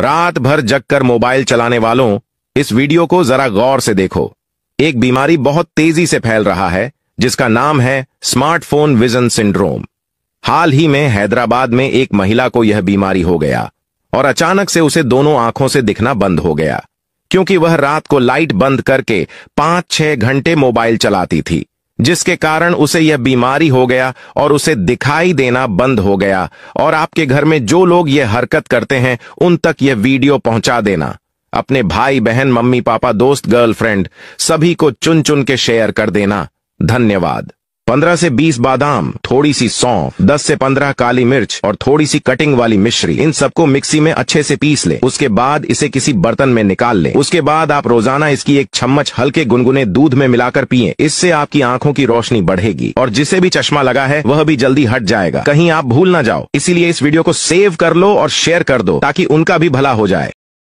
रात भर जग कर मोबाइल चलाने वालों इस वीडियो को जरा गौर से देखो एक बीमारी बहुत तेजी से फैल रहा है जिसका नाम है स्मार्टफोन विजन सिंड्रोम हाल ही में हैदराबाद में एक महिला को यह बीमारी हो गया और अचानक से उसे दोनों आंखों से दिखना बंद हो गया क्योंकि वह रात को लाइट बंद करके पांच छह घंटे मोबाइल चलाती थी जिसके कारण उसे यह बीमारी हो गया और उसे दिखाई देना बंद हो गया और आपके घर में जो लोग यह हरकत करते हैं उन तक यह वीडियो पहुंचा देना अपने भाई बहन मम्मी पापा दोस्त गर्लफ्रेंड सभी को चुन चुन के शेयर कर देना धन्यवाद 15 से 20 बादाम थोड़ी सी सौंफ 10 से 15 काली मिर्च और थोड़ी सी कटिंग वाली मिश्री इन सबको मिक्सी में अच्छे से पीस ले उसके बाद इसे किसी बर्तन में निकाल ले उसके बाद आप रोजाना इसकी एक चम्मच हल्के गुनगुने दूध में मिलाकर पिए इससे आपकी आंखों की रोशनी बढ़ेगी और जिसे भी चश्मा लगा है वह भी जल्दी हट जाएगा कहीं आप भूल ना जाओ इसीलिए इस वीडियो को सेव कर लो और शेयर कर दो ताकि उनका भी भला हो जाए